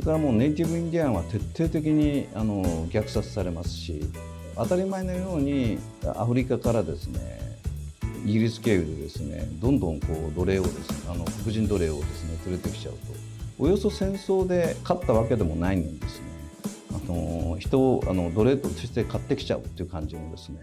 れからもうネイティブインディアンは徹底的にあの虐殺されますし当たり前のようにアフリカからですねイギリス経由でですねどんどんこう奴隷をですねあの黒人奴隷をですね連れてきちゃうとおよそ戦争で勝ったわけでもないのにですねあの人をあの奴隷として買ってきちゃうっていう感じのですね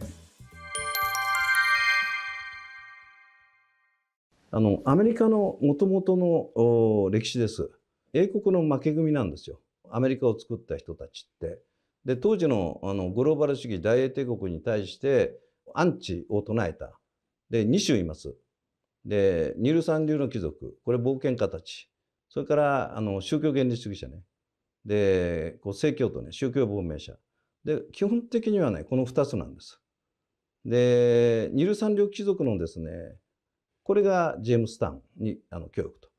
あのアメリカのもともとの歴史です英国の負け組なんですよアメリカを作った人たちって。で当時のあのグローバル主義大英帝国に対してアンチを唱えた。で2種います。でニルサン流の貴族これ冒険家たちそれからあの宗教原理主義者ねでこう正教徒ね宗教亡命者で基本的にはねこの2つなんです。でニルサン流貴族のですねこれがジェームス・タンにあの教育と。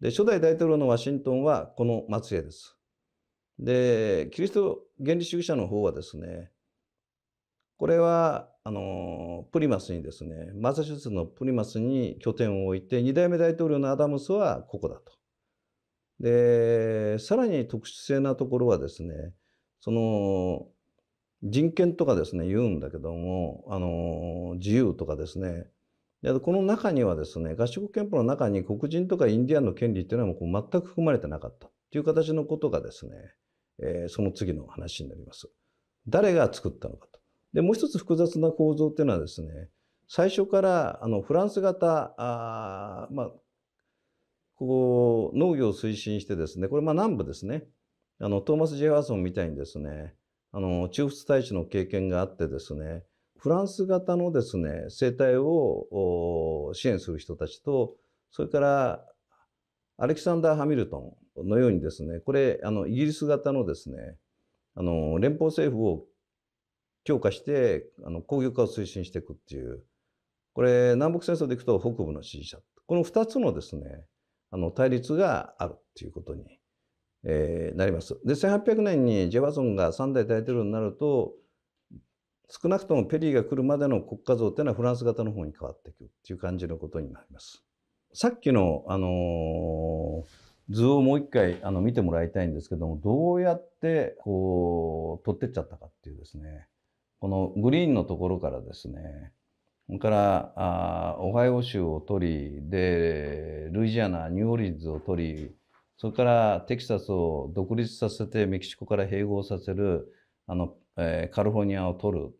で、初代大統領のワシントンはこの末裔です。で、キリスト原理主義者の方はですね、これは、あの、プリマスにですね、マサシューツのプリマスに拠点を置いて、2代目大統領のアダムスはここだと。で、さらに特殊性なところはですね、その、人権とかですね、言うんだけども、あの、自由とかですね、でこの中にはですね合衆国憲法の中に黒人とかインディアンの権利っていうのはもう全く含まれてなかったっていう形のことがですね、えー、その次の話になります。誰が作ったのかと。でもう一つ複雑な構造っていうのはですね最初からあのフランス型あ、まあ、こう農業を推進してですねこれまあ南部ですねあのトーマス・ジェファーソンみたいにですねあの中仏大使の経験があってですねフランス型のですね生態を支援する人たちとそれからアレキサンダー・ハミルトンのようにですねこれあのイギリス型のですねあの連邦政府を強化してあの工業化を推進していくっていうこれ南北戦争でいくと北部の支持者この2つのですねあの対立があるっていうことに、えー、なります。で1800年にジェソンが代大統領になると少なくともペリーが来るまでの国家像っていうのはフランス型の方に変わっていくという感じのことになります。さっきの、あのー、図をもう一回あの見てもらいたいんですけども、どうやってこう、取ってっちゃったかっていうですね、このグリーンのところからですね、それからあオハイオ州を取り、で、ルイジアナ、ニューオリンズを取り、それからテキサスを独立させてメキシコから併合させる、あの、えー、カルフォルニアを取る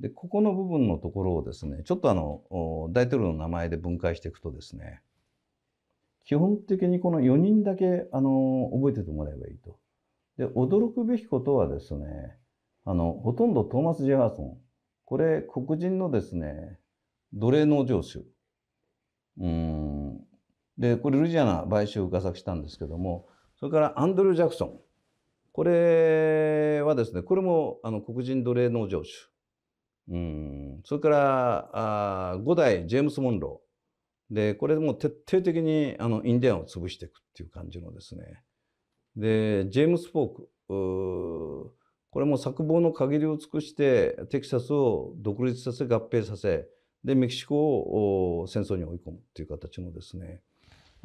でここの部分のところをですねちょっとあの大統領の名前で分解していくとですね基本的にこの4人だけあの覚えててもらえばいいと。で驚くべきことはですねあのほとんどトーマス・ジェファーソンこれ黒人のですね奴隷の上司うんでこれルジアナ買収を画策したんですけどもそれからアンドルー・ジャクソンこれはですね、これもあの黒人奴隷の城主。うん、それからあ5代ジェームス・モンロー。で、これも徹底的にあのインディアンを潰していくっていう感じのですね。で、ジェームス・フォーク。うこれも策謀の限りを尽くしてテキサスを独立させ合併させでメキシコを戦争に追い込むっていう形のですね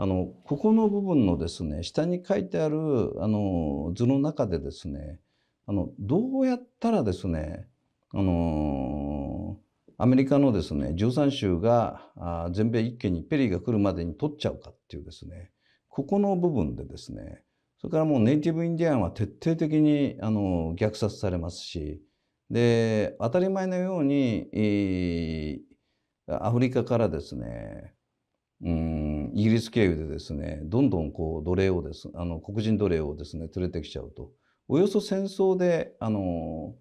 あのここの部分のですね下に書いてあるあの図の中でですねあのどうやったらですねあのアメリカのですね13州が全米一家にペリーが来るまでに取っちゃうかっていうですねここの部分でですねそれからもうネイティブインディアンは徹底的にあの虐殺されますしで当たり前のように、えー、アフリカからですねうんイギリス経由でですねどんどんこう奴隷をですあの黒人奴隷をですね連れてきちゃうとおよそ戦争であの、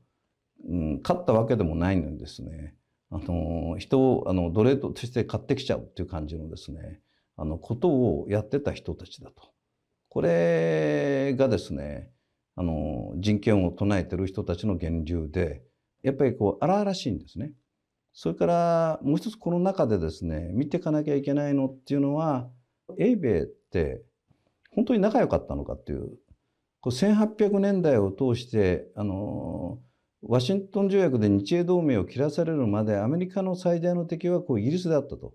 うん、勝ったわけでもないのにですねあの人をあの奴隷として買ってきちゃうっていう感じのですねあのことをやってた人たちだと。これがですねあの人権を唱えてる人たちの源流でやっぱりこう荒々しいんですね。それからもう一つこの中でですね見ていかなきゃいけないのっていうのは英米って本当に仲良かったのかっていうこ1800年代を通してあのワシントン条約で日英同盟を切らされるまでアメリカの最大の敵はこうイギリスだったと。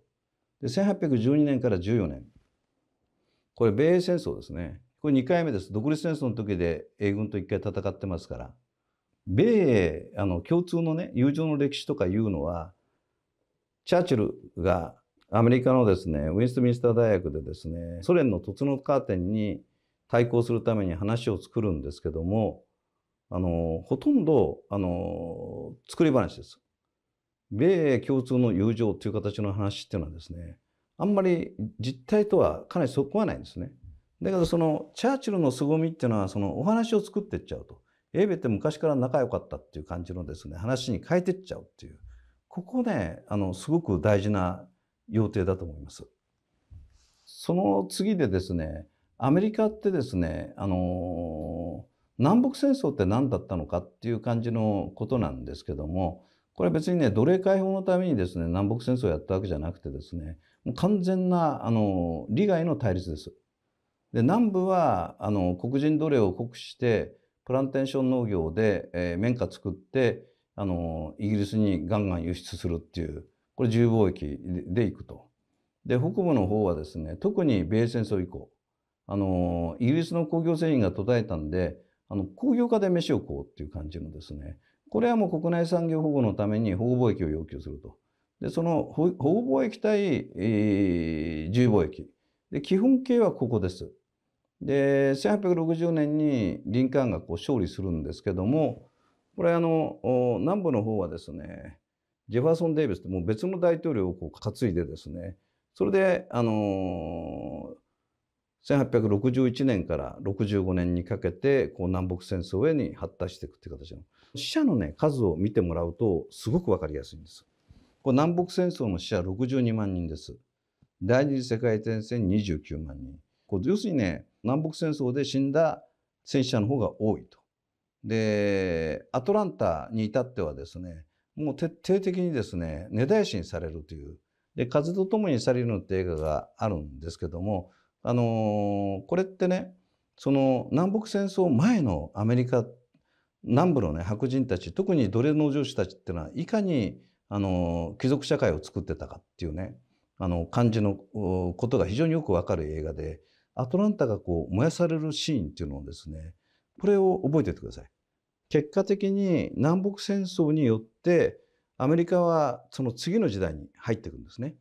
で1812年から14年これ米英戦争ですねこれ2回目です独立戦争の時で英軍と1回戦ってますから。米英あの共通のね友情の歴史とかいうのはチャーチルがアメリカのですねウィンストミンスター大学でですねソ連の突のカーテンに対抗するために話を作るんですけどもあのほとんどあの作り話です。米英共通の友情という形の話っていうのはですねあんまり実態とはかなりそこはないんですね。だけどそのチャーチルの凄みっていうのはそのお話を作っていっちゃうと。ーベって昔から仲良かったっていう感じのですね、話に変えてっちゃうっていう。ここね、あの、すごく大事な要定だと思います。その次でですね、アメリカってですね、あの南北戦争って何だったのかっていう感じのことなんですけども、これ別にね、奴隷解放のためにですね、南北戦争をやったわけじゃなくてですね、もう完全な、あの、利害の対立です。で、南部は、あの、黒人奴隷を酷使して、プランテーション農業で、えー、綿花作って、あのイギリスにガンガン輸出するっていうこれ自由貿易でいくと。で北部の方はですね特に米戦争以降あのイギリスの工業製品が途絶えたんであの工業化で飯を食おうっていう感じのですねこれはもう国内産業保護のために保護貿易を要求すると。でその保護貿易対、えー、自由貿易で基本形はここです。で1860年に林間がこう勝利するんですけどもこれあの南部の方はですねジェファーソン・デイビスってもう別の大統領をこう担いでですねそれであの1861年から65年にかけてこう南北戦争へに発達していくっていう形の死者のね数を見てもらうとすごく分かりやすいんです。これ南北戦争の死者62万人です。第二次世界大戦29万人。こう要するにね南北戦争で死んだ戦死者の方が多いと。でアトランタに至ってはですねもう徹底的にですね根絶やしにされるというで「風と共にされるの」って映画があるんですけども、あのー、これってねその南北戦争前のアメリカ南部のね白人たち特に奴隷農場司たちっていうのはいかにあの貴族社会を作ってたかっていうねあの感じのことが非常によくわかる映画でアトランタがこう燃やされるシーンっていうのをですねこれを覚えておいてください。結果的に南北戦争によってアメリカはその次の時代に入っていくんですね。